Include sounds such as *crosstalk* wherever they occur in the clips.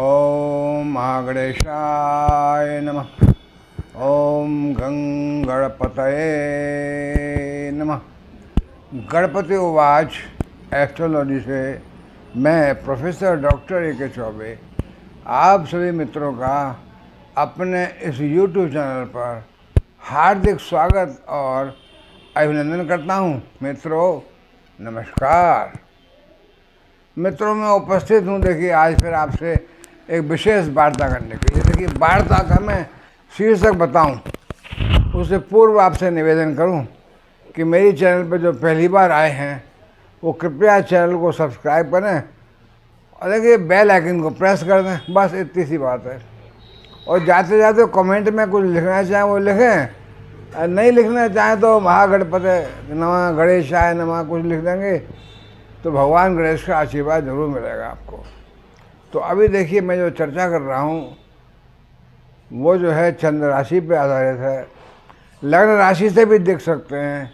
ओम महागणेशाय नम ओम गणपतये नम गणपति उवाच एस्ट्रोलॉजी से मैं प्रोफेसर डॉक्टर ए के चौबे आप सभी मित्रों का अपने इस यूट्यूब चैनल पर हार्दिक स्वागत और अभिनंदन करता हूं मित्रों नमस्कार मित्रों मैं उपस्थित हूं देखिए आज फिर आपसे एक विशेष वार्ता करने की जैसे कि वार्ता का मैं शीर्षक बताऊं उससे पूर्व आपसे निवेदन करूं कि मेरी चैनल पर जो पहली बार आए हैं वो कृपया चैनल को सब्सक्राइब करें और देखिए बेल आइकन को प्रेस कर दें बस इतनी सी बात है और जाते जाते कमेंट में कुछ लिखना चाहें वो लिखें नहीं लिखना चाहें तो महागणपत नमा गणेश आए नमा कुछ लिख देंगे तो भगवान गणेश का आशीर्वाद ज़रूर मिलेगा आपको तो अभी देखिए मैं जो चर्चा कर रहा हूँ वो जो है चंद्र राशि पे आधारित है लग्न राशि से भी देख सकते हैं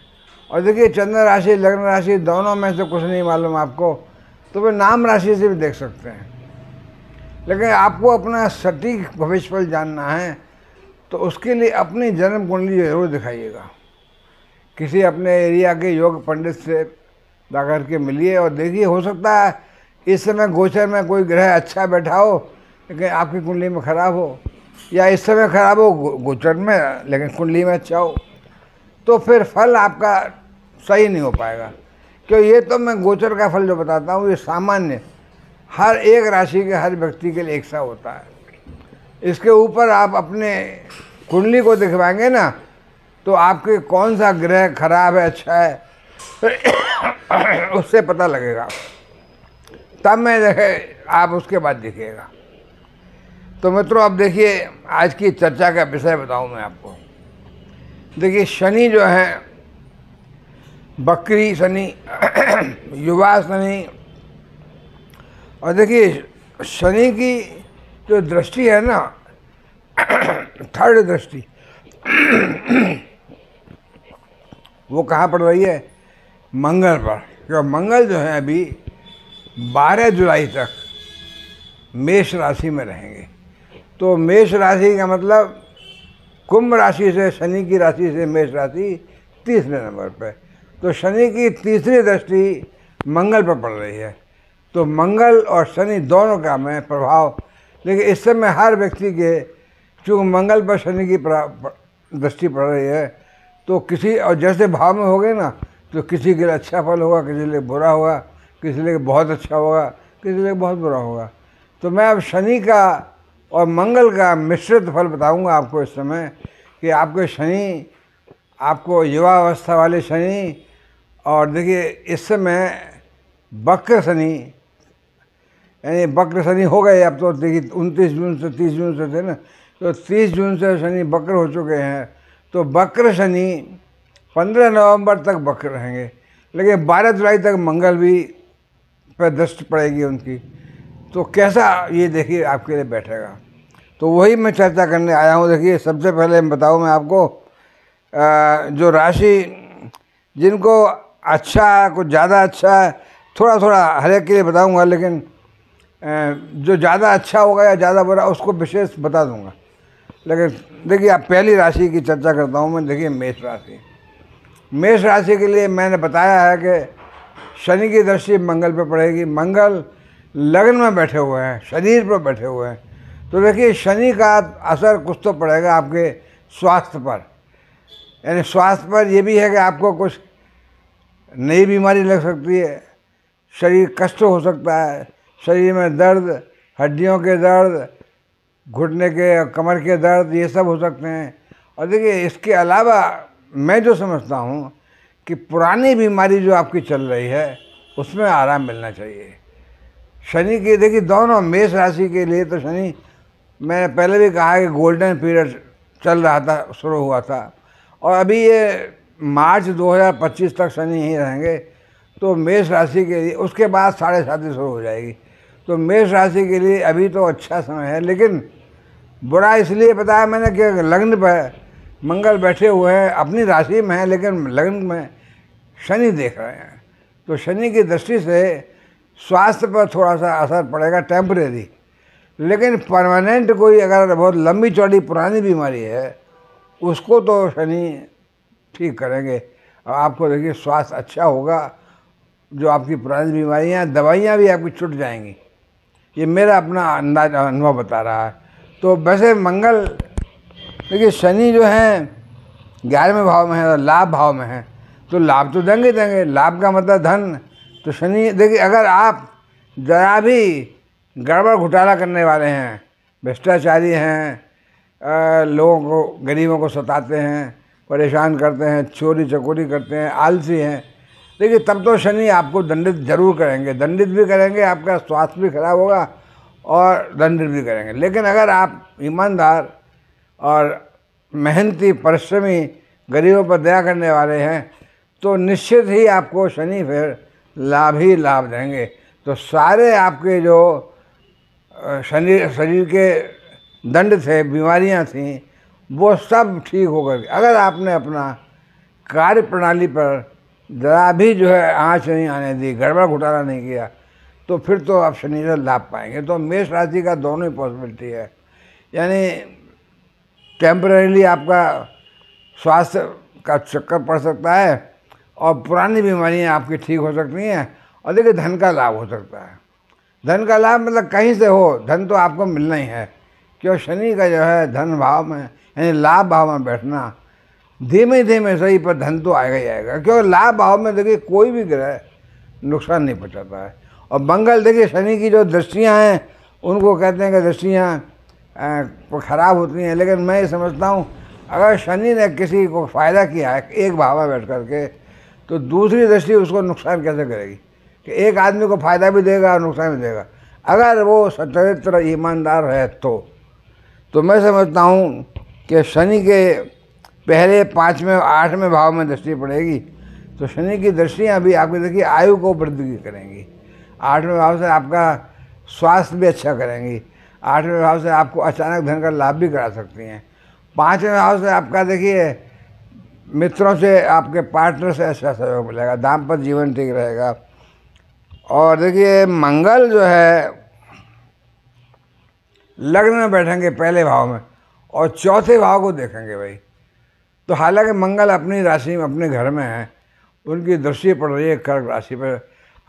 और देखिए चंद्र राशि लग्न राशि दोनों में से कुछ नहीं मालूम आपको तो वे नाम राशि से भी देख सकते हैं लेकिन आपको अपना सटीक भविष्य पर जानना है तो उसके लिए अपनी जन्म कुंडली जरूर दिखाइएगा किसी अपने एरिया के योग पंडित से जाकर के मिलिए और देखिए हो सकता है इस समय गोचर में कोई ग्रह अच्छा बैठा हो लेकिन आपकी कुंडली में खराब हो या इस समय खराब हो गोचर में लेकिन कुंडली में अच्छा हो तो फिर फल आपका सही नहीं हो पाएगा क्यों ये तो मैं गोचर का फल जो बताता हूँ ये सामान्य हर एक राशि के हर व्यक्ति के लिए एक सा होता है इसके ऊपर आप अपने कुंडली को दिखवाएंगे ना तो आपके कौन सा ग्रह खराब है अच्छा है *coughs* उससे पता लगेगा तब मैं देखे आप उसके बाद देखिएगा तो मित्रों अब देखिए आज की चर्चा का विषय बताऊं मैं आपको देखिए शनि जो है बकरी शनि *clears throat* युवा शनि और देखिए शनि की जो दृष्टि है ना *clears throat* थर्ड दृष्टि *clears throat* वो कहाँ पड़ रही है मंगल पर क्योंकि मंगल जो है अभी 12 जुलाई तक मेष राशि में रहेंगे तो मेष राशि का मतलब कुंभ राशि से शनि की राशि से मेष राशि तीसरे नंबर पर तो शनि की तीसरी दृष्टि मंगल पर पड़ रही है तो मंगल और शनि दोनों का में प्रभाव लेकिन इस समय हर व्यक्ति के चूँकि मंगल पर शनि की दृष्टि पड़ रही है तो किसी और जैसे भाव में हो गए ना तो किसी के लिए अच्छा फल होगा किसी के लिए बुरा होगा किसी लिए बहुत अच्छा होगा किसी लिए बहुत बुरा होगा तो मैं अब शनि का और मंगल का मिश्रित फल बताऊंगा आपको इस समय कि आपके शनि आपको युवा अवस्था वाले शनि और देखिए इस समय बक्र शनि यानी बक्र शनि हो गए अब तो देखिए उनतीस जून से तीस जून से थे ना तो तीस जून से शनि बक्र हो चुके हैं तो बक्र शनि पंद्रह नवंबर तक बक्र रहेंगे लेकिन बारह जुलाई तक मंगल भी पर दृष्टि पड़ेगी उनकी तो कैसा ये देखिए आपके लिए बैठेगा तो वही मैं चर्चा करने आया हूँ देखिए सबसे पहले बताऊँ मैं आपको आ, जो राशि जिनको अच्छा है कुछ ज़्यादा अच्छा है थोड़ा थोड़ा हर एक के लिए बताऊँगा लेकिन आ, जो ज़्यादा अच्छा होगा या ज़्यादा बुरा उसको विशेष बता दूँगा लेकिन देखिए आप पहली राशि की चर्चा करता हूँ मैं देखिए मेष राशि मेष राशि के लिए मैंने बताया है कि शनि की दृष्टि मंगल पर पड़ेगी मंगल लग्न में बैठे हुए हैं शरीर पर बैठे हुए हैं तो देखिए शनि का असर कुछ तो पड़ेगा आपके स्वास्थ्य पर यानी स्वास्थ्य पर यह भी है कि आपको कुछ नई बीमारी लग सकती है शरीर कष्ट हो सकता है शरीर में दर्द हड्डियों के दर्द घुटने के कमर के दर्द ये सब हो सकते हैं और देखिए इसके अलावा मैं जो समझता हूँ कि पुरानी बीमारी जो आपकी चल रही है उसमें आराम मिलना चाहिए शनि की देखिए दोनों मेष राशि के लिए तो शनि मैंने पहले भी कहा कि गोल्डन पीरियड चल रहा था शुरू हुआ था और अभी ये मार्च 2025 तक शनि ही रहेंगे तो मेष राशि के लिए उसके बाद साढ़े साथी शुरू हो जाएगी तो मेष राशि के लिए अभी तो अच्छा समय है लेकिन बुरा इसलिए बताया मैंने कि लग्न पर मंगल बैठे हुए हैं अपनी राशि में है लेकिन लग्न में शनि देख रहे हैं तो शनि की दृष्टि से स्वास्थ्य पर थोड़ा सा असर पड़ेगा टेम्परेरी लेकिन परमानेंट कोई अगर बहुत लंबी चौड़ी पुरानी बीमारी है उसको तो शनि ठीक करेंगे और आपको देखिए स्वास्थ्य अच्छा होगा जो आपकी पुरानी बीमारियां दवाइयां भी आपकी छूट जाएंगी ये मेरा अपना अंदाज अनुभव बता रहा है तो वैसे मंगल देखिए शनि जो है ग्यारहवें भाव में है लाभ भाव में है तो लाभ तो देंगे देंगे लाभ का मतलब धन तो शनि देखिए अगर आप जरा भी गड़बड़ घोटाला करने वाले हैं भ्रष्टाचारी हैं लोगों को गरीबों को सताते हैं परेशान करते हैं चोरी चकोरी करते हैं आलसी हैं देखिए तब तो शनि आपको दंडित जरूर करेंगे दंडित भी करेंगे आपका स्वास्थ्य भी खराब होगा और दंडित भी करेंगे लेकिन अगर आप ईमानदार और मेहनती परिश्रमी गरीबों पर दया करने वाले हैं तो निश्चित ही आपको शनि फिर लाभ ही लाभ देंगे तो सारे आपके जो शनि शरीर के दंड थे बीमारियां थीं वो सब ठीक हो गए अगर आपने अपना कार्य प्रणाली पर जरा भी जो है आँच नहीं आने दी गड़बड़ घुटाला नहीं किया तो फिर तो आप शनि से लाभ पाएंगे तो मेष राशि का दोनों ही पॉसिबिलिटी है यानी टेम्परेली आपका स्वास्थ्य का चक्कर पड़ सकता है और पुरानी बीमारियाँ आपकी ठीक हो सकती हैं और देखिए धन का लाभ हो सकता है धन का लाभ मतलब कहीं से हो धन तो आपको मिलना ही है क्यों शनि का जो है धन भाव में यानी लाभ भाव में बैठना धीमे धीमे सही पर धन तो आएगा ही आएगा क्यों लाभ भाव में देखिए कोई भी ग्रह नुकसान नहीं पहुँचाता है और मंगल देखिए शनि की जो दृष्टियाँ हैं उनको कहते हैं कि दृष्टियाँ खराब होती हैं लेकिन मैं ये समझता हूँ अगर शनि ने किसी को फ़ायदा किया है एक भावा बैठ कर के तो दूसरी दृष्टि उसको नुकसान कैसे करेगी कि एक आदमी को फ़ायदा भी देगा और नुकसान भी देगा अगर वो सचरित्र ईमानदार है तो तो मैं समझता हूँ कि शनि के पहले पाँचवें आठवें भाव में दृष्टि पड़ेगी तो शनि की दृष्टियाँ भी आपकी देखिए आयु को वृद्धि करेंगी आठवें भाव से आपका स्वास्थ्य भी अच्छा करेंगी आठवें भाव से आपको अचानक धन का लाभ भी करा सकती हैं पाँचवें भाव से आपका देखिए मित्रों से आपके पार्टनर से अच्छा सहयोग मिलेगा दाम्पत्य जीवन ठीक रहेगा और देखिए मंगल जो है लग्न में बैठेंगे पहले भाव में और चौथे भाव को देखेंगे भाई तो हालांकि मंगल अपनी राशि में अपने घर में है उनकी दृष्टि पड़ रही है कर्क राशि पर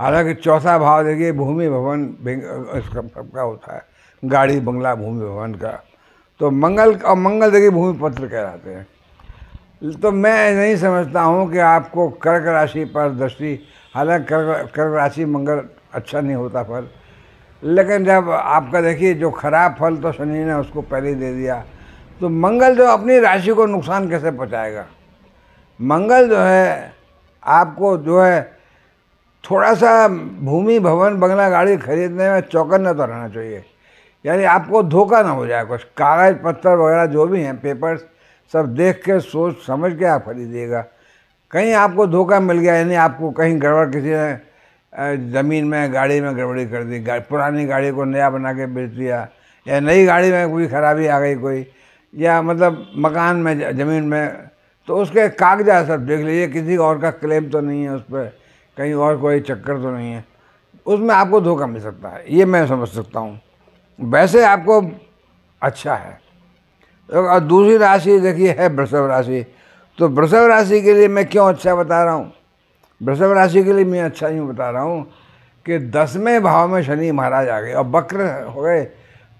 हालांकि चौथा भाव देखिए भूमि भवन इसका सबका होता है गाड़ी बंगला भूमि भवन का तो मंगल और मंगल देखिए भूमि पत्र कहलाते हैं तो मैं नहीं समझता हूँ कि आपको कर्क राशि पर दृष्टि हालांकि कर्क कर्क राशि मंगल अच्छा नहीं होता फल लेकिन जब आपका देखिए जो खराब फल तो शनि ने उसको पहले दे दिया तो मंगल जो अपनी राशि को नुकसान कैसे पहुँचाएगा मंगल जो है आपको जो है थोड़ा सा भूमि भवन बंगला गाड़ी खरीदने में चौकन्ना तो रहना चाहिए यानी आपको धोखा ना हो जाए कुछ कागज़ पत्थर वगैरह जो भी हैं पेपर्स सब देख के सोच समझ के आप खरीदिएगा कहीं आपको धोखा मिल गया यानी आपको कहीं गड़बड़ किसी ने ज़मीन में गाड़ी में गड़बड़ी कर दी गा, पुरानी गाड़ी को नया बना के बेच दिया या नई गाड़ी में कोई ख़राबी आ गई कोई या मतलब मकान में ज़मीन में तो उसके कागजात सब देख लीजिए किसी और का क्लेम तो नहीं है उस पर कहीं और कोई चक्कर तो नहीं है उसमें आपको धोखा मिल सकता है ये मैं समझ सकता हूँ वैसे आपको अच्छा है और दूसरी राशि देखिए है वृषभ राशि तो वृषभ राशि के लिए मैं क्यों अच्छा बता रहा हूँ वृषभ राशि के लिए मैं अच्छा यूँ बता रहा हूँ कि दसवें भाव में शनि महाराज आ गए और वक्र हो गए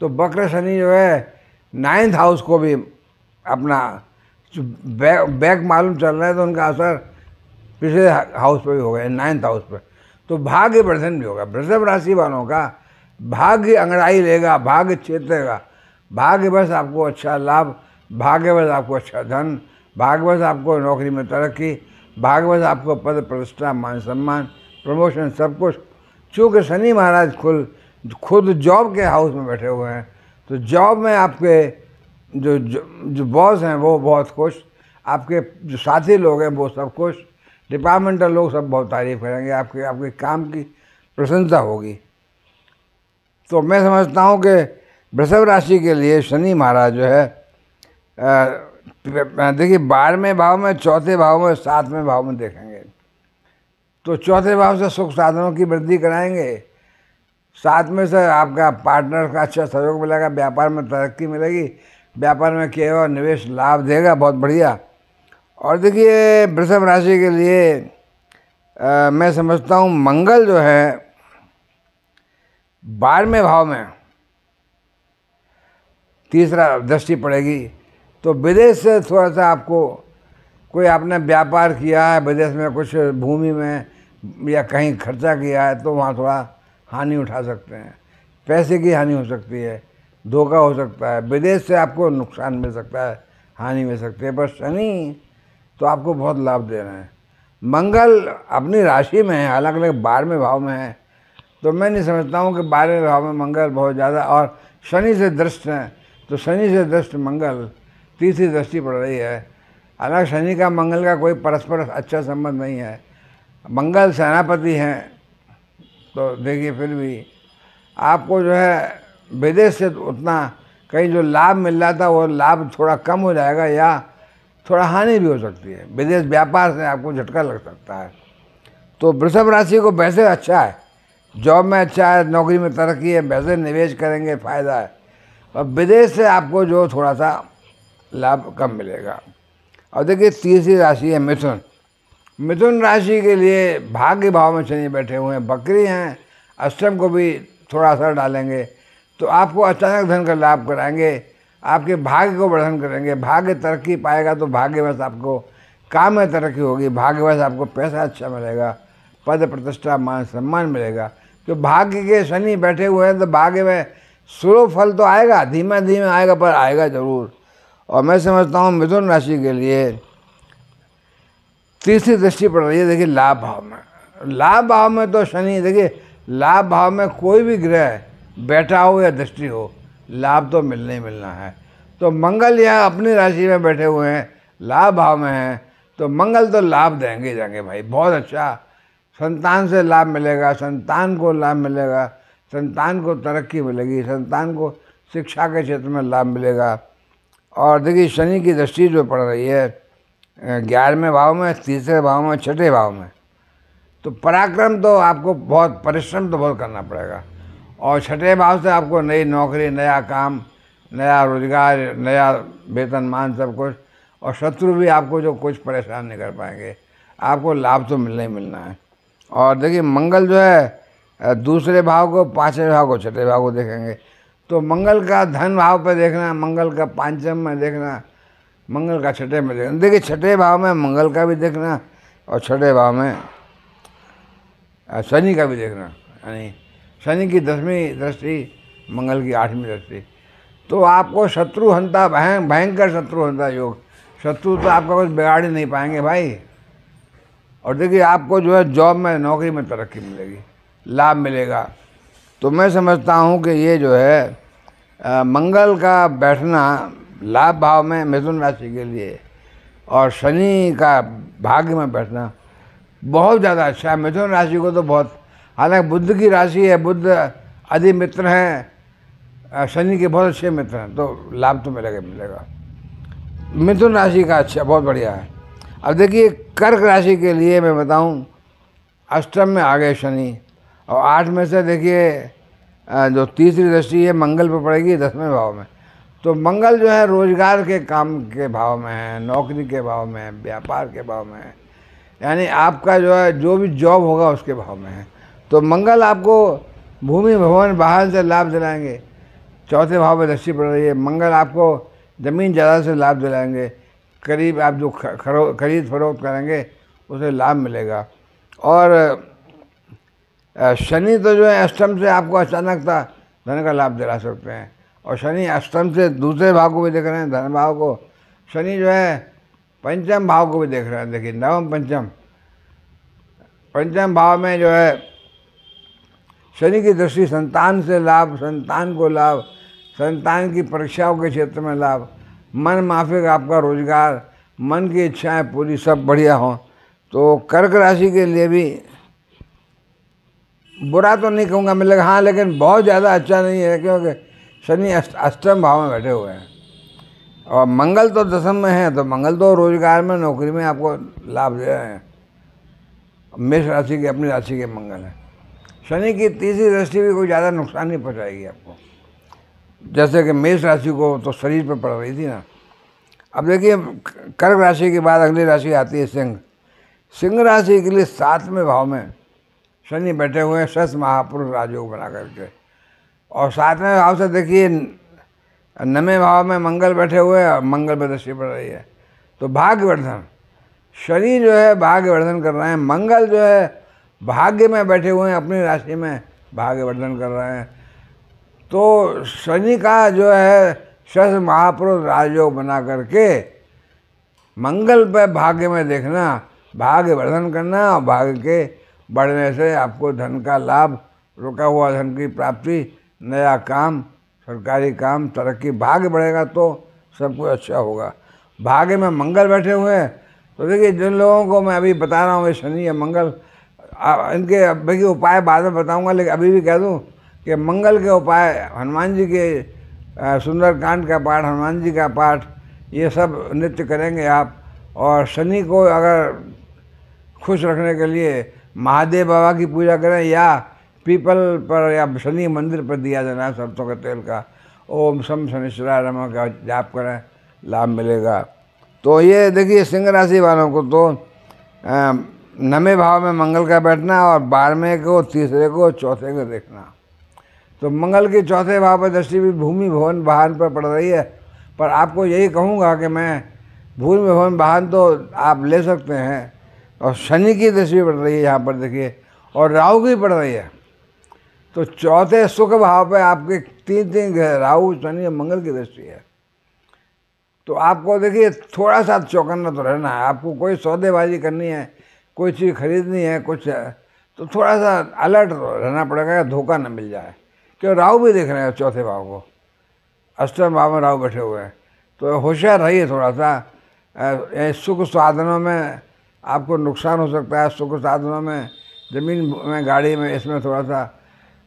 तो वक्र शनि जो है नाइन्थ हाउस को भी अपना बैक बैक मालूम चल रहा है तो उनका असर पिछले हाउस पर भी हो गया नाइन्थ हाउस पर तो भाग्य वर्धन भी होगा वृषभ राशि वालों का भाग्य अंगड़ाई लेगा भाग्य छेतेगा भाग्यवश आपको अच्छा लाभ भाग्यवश आपको अच्छा धन भाग्यवश आपको नौकरी में तरक्की भाग्यवश आपको पद प्रतिष्ठा मान सम्मान प्रमोशन सब कुछ चूँकि शनि महाराज खुद खुद जॉब के हाउस में बैठे हुए हैं तो जॉब में आपके जो जो बॉस हैं वो बहुत खुश आपके जो साथी लोग हैं वो सब खुश डिपार्टमेंटल लोग सब बहुत तारीफ़ करेंगे आपके आपके काम की प्रशंसा होगी तो मैं समझता हूँ कि वृषभ राशि के लिए शनि महाराज जो है देखिए बारहवें भाव में चौथे भाव में सातवें भाव में देखेंगे तो चौथे भाव से सुख साधनों की वृद्धि कराएंगे साथ में से आपका पार्टनर का अच्छा सहयोग मिलेगा व्यापार में तरक्की मिलेगी व्यापार में किया हुआ निवेश लाभ देगा बहुत बढ़िया और देखिए वृषभ राशि के लिए आ, मैं समझता हूँ मंगल जो है बारहवें भाव में तीसरा दृष्टि पड़ेगी तो विदेश से थोड़ा सा आपको कोई आपने व्यापार किया है विदेश में कुछ भूमि में या कहीं खर्चा किया है तो वहाँ थोड़ा हानि उठा सकते हैं पैसे की हानि हो सकती है धोखा हो सकता है विदेश से आपको नुकसान मिल सकता है हानि मिल सकती है पर शनि तो आपको बहुत लाभ दे रहे हैं मंगल अपनी राशि में है अलग अलग बारहवें भाव में है तो मैं नहीं समझता हूँ कि बारहवें भाव में मंगल बहुत ज़्यादा और शनि से दृष्ट हैं तो शनि से दृष्ट मंगल तीसरी दृष्टि पड़ रही है अलग शनि का मंगल का कोई परस्पर अच्छा संबंध नहीं है मंगल सेनापति हैं तो देखिए फिर भी आपको जो है विदेश से तो उतना कहीं जो लाभ मिल रहा था वो लाभ थोड़ा कम हो जाएगा या थोड़ा हानि भी हो सकती है विदेश व्यापार से आपको झटका लग सकता है तो वृषभ राशि को वैसे अच्छा है जॉब में अच्छा है नौकरी में तरक्की है वैसे निवेश करेंगे फ़ायदा है और विदेश से आपको जो थोड़ा सा लाभ कम मिलेगा और देखिए तीसरी राशि है मिथुन मिथुन राशि के लिए भाग्य भाव में शनि बैठे हुए हैं बकरी हैं अष्टम को भी थोड़ा असर डालेंगे तो आपको अचानक धन का लाभ कराएंगे आपके भाग्य को वर्धन करेंगे भाग्य तरक्की पाएगा तो भाग्यवश आपको काम में तरक्की होगी भाग्यवश आपको पैसा अच्छा मिलेगा पद प्रतिष्ठा मान सम्मान मिलेगा तो भाग्य के शनि बैठे हुए हैं तो भाग्य में स्लो फल तो आएगा धीमे धीमे आएगा पर आएगा ज़रूर और मैं समझता हूँ मिथुन राशि के लिए तीसरी दृष्टि पड़ रही है देखिए लाभ भाव में लाभ भाव में तो शनि देखिए लाभ भाव में कोई भी ग्रह बैठा हो या दृष्टि हो लाभ तो मिलने ही मिलना है तो मंगल यहाँ अपनी राशि में बैठे हुए हैं लाभ भाव में हैं तो मंगल तो लाभ देंगे जाएंगे भाई बहुत अच्छा संतान से लाभ मिलेगा संतान को लाभ मिलेगा संतान को तरक्की मिलेगी संतान को शिक्षा के क्षेत्र में लाभ मिलेगा और देखिए शनि की दृष्टि जो पड़ रही है ग्यारहवें भाव में तीसरे भाव में छठे भाव में तो पराक्रम तो आपको बहुत परिश्रम तो बहुत करना पड़ेगा और छठे भाव से आपको नई नौकरी नया काम नया रोजगार नया वेतन मान सब कुछ और शत्रु भी आपको जो कुछ परेशान नहीं कर पाएंगे आपको लाभ तो मिलना ही मिलना है और देखिए मंगल जो है दूसरे भाव को पांचवें भाव को छठे भाव को देखेंगे तो मंगल का धन भाव पर देखना मंगल का पांचम में देखना मंगल का छठे में देखना देखिए छठे भाव में मंगल का भी देखना और छठे भाव में शनि का भी देखना यानी शनि की दसवीं दृष्टि मंगल की आठवीं दृष्टि तो आपको शत्रु हंता भयंकर शत्रु हंता योग शत्रु तो आपका कुछ बिगाड़ ही नहीं पाएंगे भाई और देखिए आपको जो है जॉब में नौकरी में तरक्की मिलेगी लाभ मिलेगा तो मैं समझता हूँ कि ये जो है आ, मंगल का बैठना लाभ भाव में मिथुन राशि के लिए और शनि का भाग्य में बैठना बहुत ज़्यादा अच्छा है मिथुन राशि को तो बहुत हालांकि बुद्ध की राशि है बुद्ध आदि मित्र हैं शनि के बहुत अच्छे मित्र हैं तो लाभ तो मिलेगा मिलेगा मिथुन राशि का अच्छा बहुत बढ़िया है अब देखिए कर्क राशि के लिए मैं बताऊं अष्टम में आ गए शनि और आठ में से देखिए जो तीसरी दृष्टि है मंगल पर पड़ेगी दसवें भाव में तो मंगल जो है रोजगार के काम के भाव में है नौकरी के भाव में है व्यापार के भाव में है यानी आपका जो है जो भी जॉब होगा उसके भाव में है तो मंगल आपको भूमि भवन वाहन से लाभ दिलाएंगे चौथे भाव में दृष्टि पड़ रही है मंगल आपको ज़मीन ज़्यादा से लाभ दिलाएंगे करीब आप जो खरो खरीद फरोख्त करेंगे उसे लाभ मिलेगा और शनि तो जो है अष्टम से आपको अचानक था धन का लाभ दिला सकते हैं और शनि अष्टम से दूसरे भाव को भी देख रहे हैं धन भाव को शनि जो है पंचम भाव को भी देख रहे हैं देखिए नवम पंचम पंचम भाव में जो है शनि की दृष्टि संतान से लाभ संतान को लाभ संतान की परीक्षाओं के क्षेत्र में लाभ मन माफिक आपका रोजगार मन की इच्छाएं पूरी सब बढ़िया हों तो कर्क राशि के लिए भी बुरा तो नहीं कहूँगा मैं लगा हाँ लेकिन बहुत ज़्यादा अच्छा नहीं है क्योंकि शनि अष्टम भाव में बैठे हुए हैं और मंगल तो दसम में है तो मंगल तो रोजगार में नौकरी में आपको लाभ दे रहे हैं मेष राशि के अपनी राशि के मंगल हैं शनि की तीसरी दृष्टि भी कोई ज़्यादा नुकसान नहीं पहुँचाएगी आपको जैसे कि मेष राशि को तो शरीर पर पड़ रही थी ना अब देखिए कर्क राशि के बाद अगली राशि आती है सिंह सिंह राशि के लिए सातवें भाव में शनि बैठे हुए हैं सच महापुरुष राजयोग बना करके और सातवें भाव से देखिए नवे भाव में मंगल बैठे हुए और मंगल पर दृष्टि पड़ रही है तो भाग्यवर्धन शनि जो है भाग्यवर्धन कर रहे हैं मंगल जो है भाग्य में बैठे हुए हैं अपनी राशि में भाग्यवर्धन कर रहे हैं तो शनि का जो है शस महापुरुष राजयोग बना करके मंगल पर भाग्य में देखना भाग्यवर्धन करना और भाग्य के बढ़ने से आपको धन का लाभ रुका हुआ धन की प्राप्ति नया काम सरकारी काम तरक्की भाग्य बढ़ेगा तो सब कुछ अच्छा होगा भाग्य में मंगल बैठे हुए हैं तो देखिए जिन लोगों को मैं अभी बता रहा हूँ ये शनि या मंगल इनके भाई उपाय बाद में बताऊँगा लेकिन अभी भी कह दूँ कि मंगल के उपाय हनुमान जी के सुंदरकांड का पाठ हनुमान जी का पाठ ये सब नृत्य करेंगे आप और शनि को अगर खुश रखने के लिए महादेव बाबा की पूजा करें या पीपल पर या शनि मंदिर पर दिया जाना सरसों के तेल का ओम सम शनिश्वरा राम का जाप करें लाभ मिलेगा तो ये देखिए सिंह राशि वालों को तो नवे भाव में मंगल का बैठना और बारहवें को तीसरे को चौथे को देखना तो मंगल के चौथे भाव पर दृष्टि भी भूमि भवन वाहन पर पड़ रही है पर आपको यही कहूँगा कि मैं भूमि भवन वाहन तो आप ले सकते हैं और शनि की दसवीं पड़ रही है यहाँ पर देखिए और राहु की पड़ रही है तो चौथे सुख भाव पे आपके तीन तीन ग्रह राहु शनि और मंगल की दृष्टि है तो आपको देखिए थोड़ा सा चौकन्ना तो रहना है आपको कोई सौदेबाजी करनी है कोई चीज़ खरीदनी है कुछ है, तो थोड़ा सा अलर्ट तो रहना पड़ेगा या धोखा ना मिल जाए क्यों राहु भी देख रहे हैं चौथे भाव को अष्टम भाव में राहु बैठे हुए हैं तो होशियार रहिए है थोड़ा सा सुख साधनों में आपको नुकसान हो सकता है सुख साधनों में ज़मीन में गाड़ी में इसमें थोड़ा सा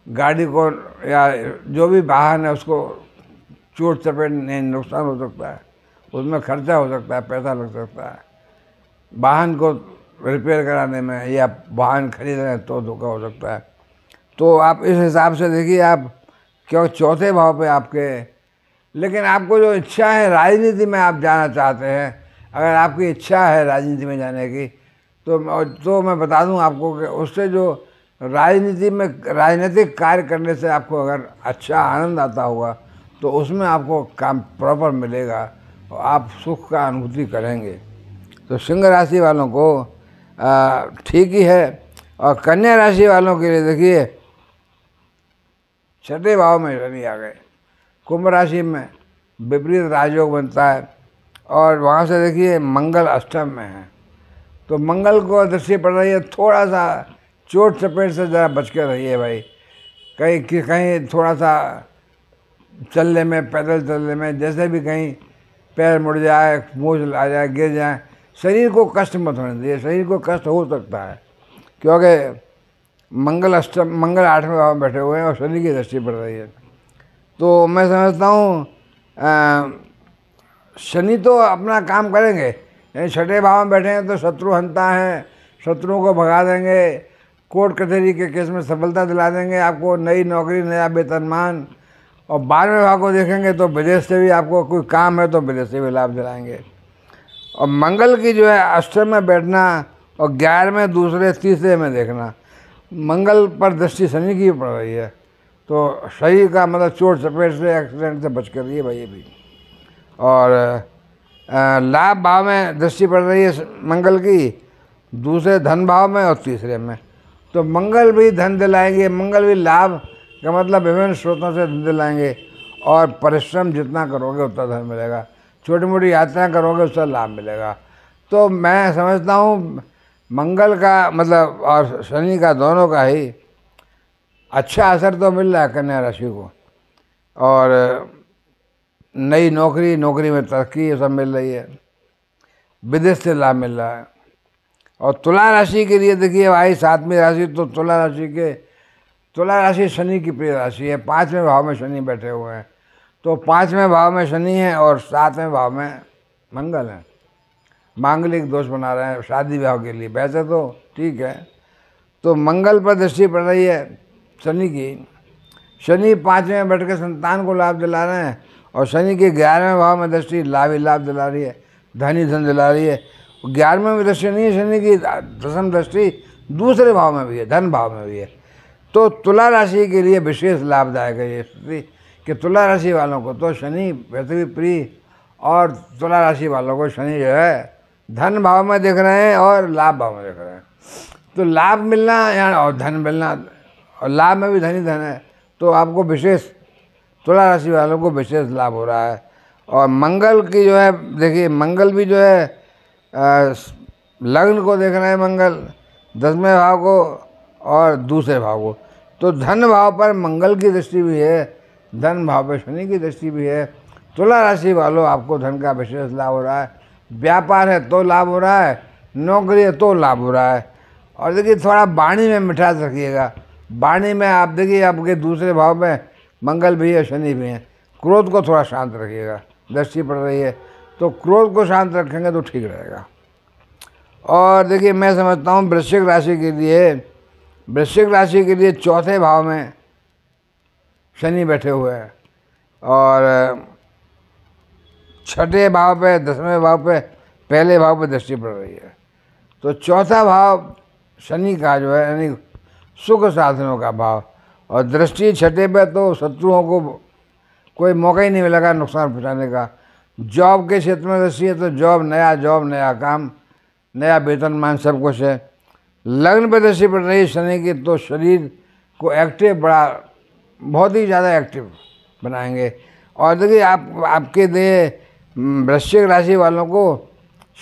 गाड़ी को या जो भी वाहन है उसको चोट चपेट नहीं नुकसान हो सकता है उसमें खर्चा हो सकता है पैसा लग सकता है वाहन को रिपेयर कराने में या वाहन खरीदने तो धोखा हो सकता है तो आप इस हिसाब से देखिए आप क्यों चौथे भाव पे आपके लेकिन आपको जो इच्छा है राजनीति में आप जाना चाहते हैं अगर आपकी इच्छा है राजनीति में जाने की तो तो मैं बता दूं आपको कि उससे जो राजनीति में राजनीतिक कार्य करने से आपको अगर अच्छा आनंद आता होगा तो उसमें आपको काम प्रॉपर मिलेगा और आप सुख का अनुभूति करेंगे तो सिंह राशि वालों को ठीक ही है और कन्या राशि वालों के लिए देखिए छठे भाव में शनि आ गए कुंभ राशि में विपरीत राजयोग बनता है और वहाँ से देखिए मंगल अष्टम में है तो मंगल को दृष्टि पड़ रही है थोड़ा सा चोट चपेट से ज़रा बच रही रहिए भाई कहीं कि कहीं थोड़ा सा चलने में पैदल चलने में जैसे भी कहीं पैर मुड़ जाए मूझ आ जाए गिर जाए शरीर को कष्ट मत होने दीजिए शरीर को कष्ट हो सकता है क्योंकि मंगल अष्टम मंगल आठवें भाव में बैठे हुए हैं और शरीर की दृष्टि पड़ रही है तो मैं समझता हूँ शनि तो अपना काम करेंगे यानी छठे भाव में बैठे हैं तो शत्रु हंता है शत्रुओं को भगा देंगे कोर्ट कचहरी के केस में सफलता दिला देंगे आपको नई नौकरी नया वेतनमान और बारहवें भाव को देखेंगे तो विदेश से भी आपको कोई काम है तो विदेश से भी लाभ दिलाएंगे और मंगल की जो है अष्टम में बैठना और ग्यारहवें दूसरे तीसरे में देखना मंगल पर दृष्टि शनि की पड़ रही है तो शरीर का मतलब चोट चपेट से एक्सीडेंट से बच कर रही है भाई भी और लाभ भाव में दृष्टि पड़ रही है मंगल की दूसरे धन भाव में और तीसरे में तो मंगल भी धन दिलाएंगे मंगल भी लाभ का मतलब विभिन्न स्रोतों से धन दिलाएंगे और परिश्रम जितना करोगे उतना धन मिलेगा छोटी मोटी यात्रा करोगे उसका लाभ मिलेगा तो मैं समझता हूँ मंगल का मतलब और शनि का दोनों का ही अच्छा असर तो मिल रहा है कन्या राशि को और नई नौकरी नौकरी में तरक्की ये सब मिल रही है विदेश से लाभ मिल रहा है और तुला राशि के लिए देखिए भाई सातवीं राशि तो तुला राशि के तुला राशि शनि की प्रिय राशि है पाँचवें भाव में शनि बैठे हुए हैं तो पाँचवें भाव में शनि है और सातवें भाव में मंगल है मांगलिक दोष बना रहे हैं शादी विवाह के लिए वैसे तो ठीक है तो मंगल पर दृष्टि पड़ रही है शनि की शनि पाँचवें में बैठ के संतान को लाभ दिला रहे हैं और शनि के ग्यारहवें भाव में दृष्टि लाभ लाभ दिला रही है धनी धन दिला रही है ग्यारहवें में दृष्टि नहीं है शनि की दसम दृष्टि दूसरे भाव में भी है धन भाव में भी है तो तुला राशि के लिए विशेष लाभदायक है ये स्थिति कि तुला राशि वालों को तो शनि पृथ्वी प्रिय और तुला राशि वालों को शनि जो है धन भाव में देख रहे हैं और लाभ भाव में देख रहे हैं तो लाभ मिलना या और धन मिलना और लाभ में भी धनी धन है तो आपको विशेष तुला राशि वालों को विशेष लाभ हो रहा है और मंगल की जो है देखिए मंगल भी जो है लग्न को देख रहे हैं मंगल दसवें भाव को और दूसरे भाव को तो धन भाव पर मंगल की दृष्टि भी है धन भाव पर शनि की दृष्टि भी है तुला राशि वालों आपको धन का विशेष लाभ हो रहा है व्यापार है तो लाभ हो रहा है नौकरी है तो लाभ हो रहा है और देखिए थोड़ा वाणी में मिठास रखिएगा वाणी में आप देखिए आपके दूसरे भाव में मंगल भी है शनि भी है क्रोध को थोड़ा शांत रखिएगा दृष्टि पड़ रही है तो क्रोध को शांत रखेंगे तो ठीक रहेगा और देखिए मैं समझता हूँ वृश्चिक राशि के लिए वृश्चिक राशि के लिए चौथे भाव में शनि बैठे हुए हैं और छठे भाव पे दसवें भाव पे पहले भाव पे दृष्टि पड़ रही है तो चौथा भाव शनि का जो है यानी सुख साधनों का भाव और दृष्टि छठे पे तो शत्रुओं को कोई मौका ही नहीं मिलेगा नुकसान पहुँचाने का जॉब के क्षेत्र में दृष्टि है तो जॉब नया जॉब नया काम नया वेतनमान सब कुछ है लग्न पर दृष्टि पड़ रही शनि की तो शरीर को एक्टिव बड़ा बहुत ही ज़्यादा एक्टिव बनाएंगे और देखिए आप आपके दे वृश्चिक राशि वालों को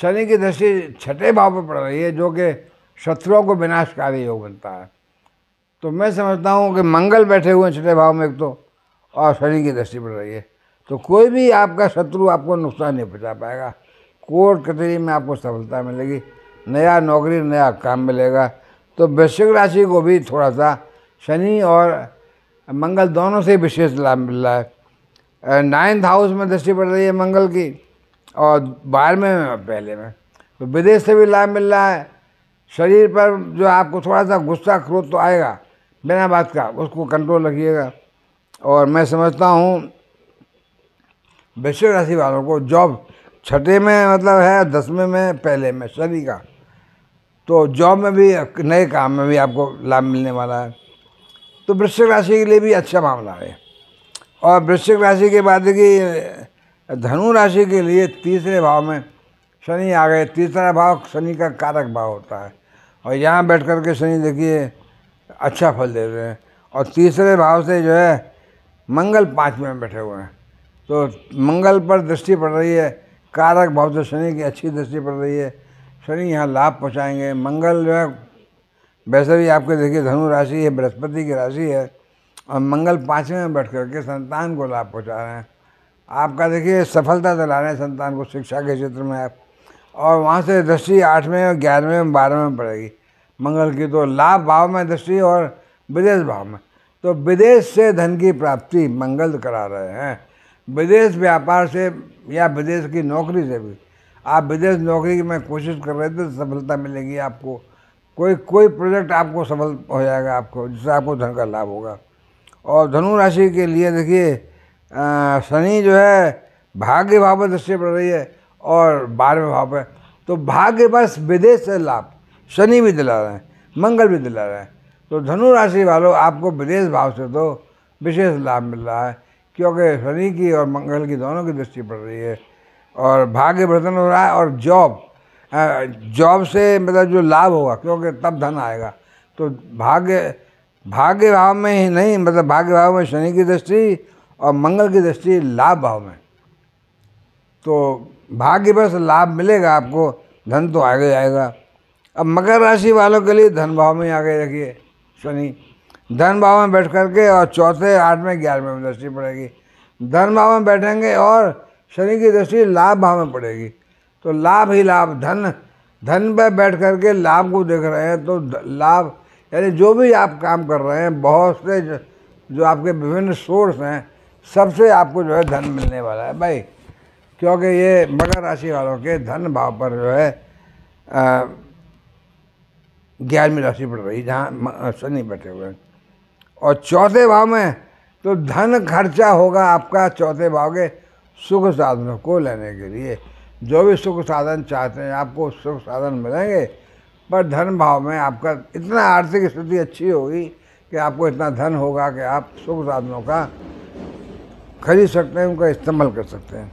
शनि की दृष्टि छठे भाव पर पड़ रही है जो कि शत्रुओं को विनाशकारी योग बनता है तो मैं समझता हूँ कि मंगल बैठे हुए हैं छठे भाव में एक तो और शनि की दृष्टि पड़ रही है तो कोई भी आपका शत्रु आपको नुकसान नहीं पहुँचा पाएगा कोर्ट कचहरी में आपको सफलता मिलेगी नया नौकरी नया काम मिलेगा तो वृश्चिक राशि को भी थोड़ा सा शनि और मंगल दोनों से विशेष लाभ मिल रहा है नाइन्थ हाउस में दृष्टि पड़ रही है मंगल की और बारहवें में पहले में तो विदेश से भी लाभ मिल रहा है शरीर पर जो आपको थोड़ा सा गुस्सा क्रोध तो आएगा बिना बात का उसको कंट्रोल रखिएगा और मैं समझता हूँ वृश्चिक राशि वालों को जॉब छठे में मतलब है दसवें में पहले में शनि का तो जॉब में भी नए काम में भी आपको लाभ मिलने वाला है तो वृश्चिक राशि के लिए भी अच्छा मामला है और वृश्चिक राशि के बाद कि धनु राशि के लिए तीसरे भाव में शनि आ गए तीसरा भाव शनि का कारक भाव होता है और यहाँ बैठ कर के शनि देखिए अच्छा फल दे रहे हैं और तीसरे भाव से जो है मंगल पाँचवें में बैठे हुए हैं तो मंगल पर दृष्टि पड़ रही है कारक भाव से शनि की अच्छी दृष्टि पड़ रही है शनि यहाँ लाभ पहुँचाएंगे मंगल जो है वैसे भी आपके देखिए धनु राशि है बृहस्पति की राशि है और मंगल पाँचवें में बैठ कर के संतान को लाभ पहुँचा रहे हैं आपका देखिए सफलता दिला रहे हैं संतान को शिक्षा के क्षेत्र में आप और वहाँ से दृष्टि आठवें और ग्यारहवें में बारहवें में पड़ेगी मंगल की तो लाभ भाव में दृष्टि और विदेश भाव में तो विदेश से धन की प्राप्ति मंगल करा रहे हैं विदेश व्यापार से या विदेश की नौकरी से भी आप विदेश नौकरी में कोशिश कर रहे थे सफलता मिलेगी आपको कोई कोई प्रोजेक्ट आपको सफल हो जाएगा आपको जिससे आपको धन का लाभ होगा और धनु राशि के लिए देखिए शनि जो है भाग्य भाव पर दृष्टि पड़ रही है और बारहवें भाव पर तो भाग्य बस विदेश से लाभ शनि भी दिला रहे हैं मंगल भी दिला रहे हैं तो धनु राशि वालों आपको विदेश भाव से तो विशेष लाभ मिल रहा है क्योंकि शनि की और मंगल की दोनों की दृष्टि पड़ रही है और भाग्य वर्धन हो रहा है और जॉब जॉब से मतलब जो लाभ होगा क्योंकि तब धन आएगा तो भाग्य भाग्य भाव में ही नहीं मतलब भाग्य भाव में शनि की दृष्टि और मंगल की दृष्टि लाभ भाव में तो भाग्य बस लाभ मिलेगा आपको धन तो आगे आएगा अब मकर राशि वालों के लिए धन भाव में आगे रखिए शनि धन भाव में बैठ करके और चौथे आठवें ग्यारहवें में दृष्टि पड़ेगी धन भाव में बैठेंगे और शनि की दृष्टि लाभ भाव में पड़ेगी तो लाभ ही लाभ धन धन पर बैठ करके लाभ को देख रहे हैं तो लाभ यानी जो भी आप काम कर रहे हैं बहुत से जो आपके विभिन्न सोर्स हैं सबसे आपको जो है धन मिलने वाला है भाई क्योंकि ये मकर राशि वालों के धन भाव पर जो है आ, ग्यारहवीं राशि पड़ रही जहाँ शनि बैठे हुए हैं और चौथे भाव में तो धन खर्चा होगा आपका चौथे भाव के सुख साधनों को लेने के लिए जो भी सुख साधन चाहते हैं आपको सुख साधन मिलेंगे पर धन भाव में आपका इतना आर्थिक स्थिति अच्छी होगी कि आपको इतना धन होगा कि आप सुख साधनों का खरीद सकते हैं उनका इस्तेमाल कर सकते हैं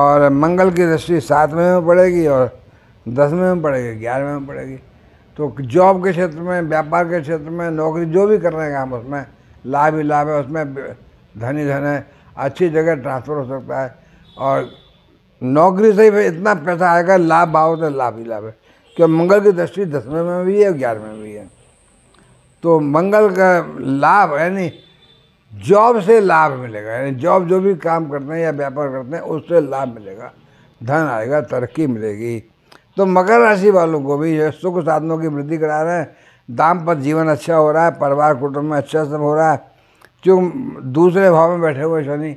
और मंगल की दृष्टि सातवें में पड़ेगी और दसवें में पड़ेगी ग्यारहवें में पड़ेगी तो जॉब के क्षेत्र में व्यापार के क्षेत्र में नौकरी जो भी कर रहे हैं हम उसमें लाभ ही लाभ है उसमें धन ही धन है अच्छी जगह ट्रांसफ़र हो सकता है और नौकरी से ही इतना पैसा आएगा लाभ भाव तो लाभ ही लाभ है क्योंकि मंगल की दृष्टि दसवें में भी है ग्यारहवें में भी है तो मंगल का लाभ यानी जॉब से लाभ मिलेगा यानी जॉब जो भी काम करते हैं या व्यापार करते हैं उससे लाभ मिलेगा धन आएगा तरक्की मिलेगी तो मकर राशि वालों को भी जो सुख साधनों की वृद्धि करा रहे हैं दाम पर जीवन अच्छा हो रहा है परिवार कुटुंब में अच्छा सब हो रहा है क्यों दूसरे भाव में बैठे हुए शनि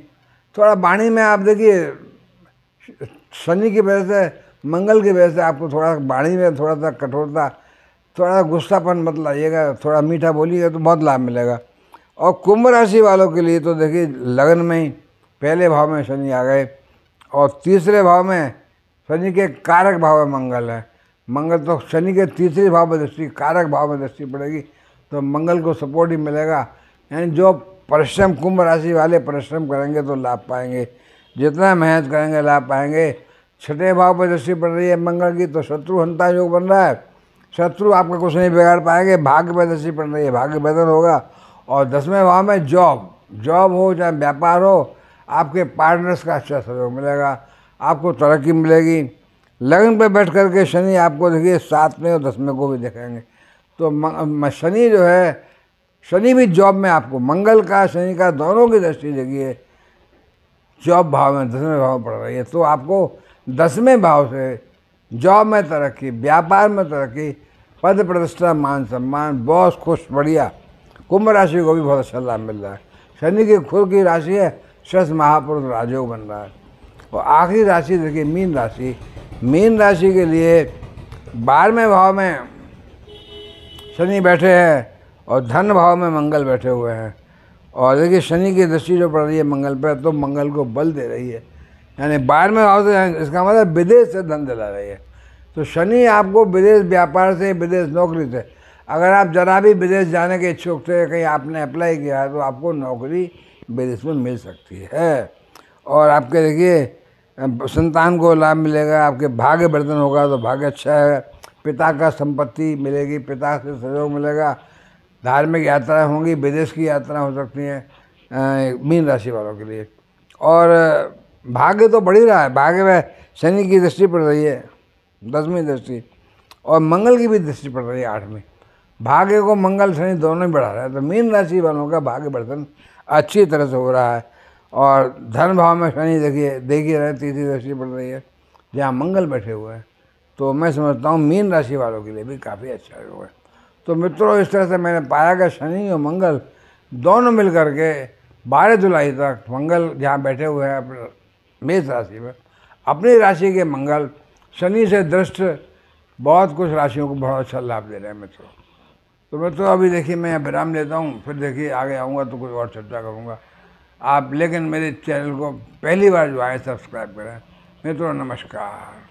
थोड़ा वाणी में आप देखिए शनि की वजह से मंगल की वजह से आपको थोड़ा वाणी में थोड़ा सा कठोरता थोड़ा सा गुस्सापन मत लाइएगा थोड़ा मीठा बोलिएगा तो बहुत लाभ मिलेगा और कुंभ राशि वालों के लिए तो देखिए लगन में ही पहले भाव में शनि आ गए और तीसरे भाव में शनि के कारक भाव में मंगल है मंगल तो शनि के तीसरे भाव में दृष्टि कारक भाव में दृष्टि पड़ेगी तो मंगल को सपोर्ट ही मिलेगा यानी जो परिश्रम कुंभ राशि वाले परिश्रम करेंगे तो लाभ पाएंगे जितना मेहनत करेंगे लाभ पाएंगे छठे भाव पर दृष्टि पड़ रही है मंगल की तो शत्रु हंता योग बन रहा है शत्रु आपका कुछ नहीं बिगाड़ पाएंगे भाग्य पर दृष्टि पड़ रही है भाग्य बेहतर होगा और दसवें भाव में जॉब जॉब हो चाहे व्यापार हो आपके पार्टनर्स का अच्छा सहयोग मिलेगा आपको तरक्की मिलेगी लगन पे बैठ कर के शनि आपको देखिए सात में और दस में को भी देखेंगे तो शनि जो है शनि भी जॉब में आपको मंगल का शनि का दोनों की दृष्टि देखिए जॉब भाव में दसवें भाव पड़ रही है तो आपको दसवें भाव से जॉब में तरक्की व्यापार में तरक्की पद प्रतिष्ठा मान सम्मान बॉस खुश बढ़िया कुंभ राशि को भी बहुत अच्छा लाभ मिल रहा है शनि की खुद की राशि है शस महापुरुष राजयोग बन रहा है और आखिरी राशि देखिए मीन राशि मीन राशि के लिए बारहवें भाव में शनि बैठे हैं और धन भाव में मंगल बैठे हुए हैं और देखिए शनि की दृष्टि जो पड़ रही है मंगल पर तो मंगल को बल दे रही है यानी बारहवें भाव से इसका मतलब विदेश से धन दिला रही है तो शनि आपको विदेश व्यापार से विदेश नौकरी से अगर आप जरा भी विदेश जाने के इच्छुक थे कहीं आपने अप्लाई किया है तो आपको नौकरी विदेश में मिल सकती है और आपके देखिए संतान को लाभ मिलेगा आपके भाग्य वर्धन होगा तो भाग्य अच्छा है पिता का संपत्ति मिलेगी पिता से सहयोग मिलेगा धार्मिक यात्राएं होंगी विदेश की यात्रा हो सकती हैं मीन राशि वालों के लिए और भाग्य तो बढ़ ही रहा है भाग्य में शनि की दृष्टि पड़ रही है दसवीं दृष्टि और मंगल की भी दृष्टि पड़ रही है आठवीं भाग्य को मंगल शनि दोनों ही बढ़ा रहा है तो मीन राशि वालों का भाग्य वर्धन अच्छी तरह से हो रहा है और धन भाव में शनि देखिए देखिए रहे तीसरी दृष्टि पड़ रही है जहाँ मंगल बैठे हुए हैं तो मैं समझता हूँ मीन राशि वालों के लिए भी काफ़ी अच्छा योग है तो मित्रों इस तरह से मैंने पाया कि शनि और मंगल दोनों मिल करके बारह जुलाई तक मंगल जहाँ बैठे हुए हैं अपने मेष राशि में अपनी राशि के मंगल शनि से दृष्ट बहुत कुछ राशियों को बहुत अच्छा लाभ दे रहे हैं मित्रों तो मित्रों अभी देखिए मैं विराम लेता हूँ फिर देखिए आगे आऊँगा तो कुछ और चर्चा करूँगा आप लेकिन मेरे चैनल को पहली बार जो आए सब्सक्राइब करें मित्रों नमस्कार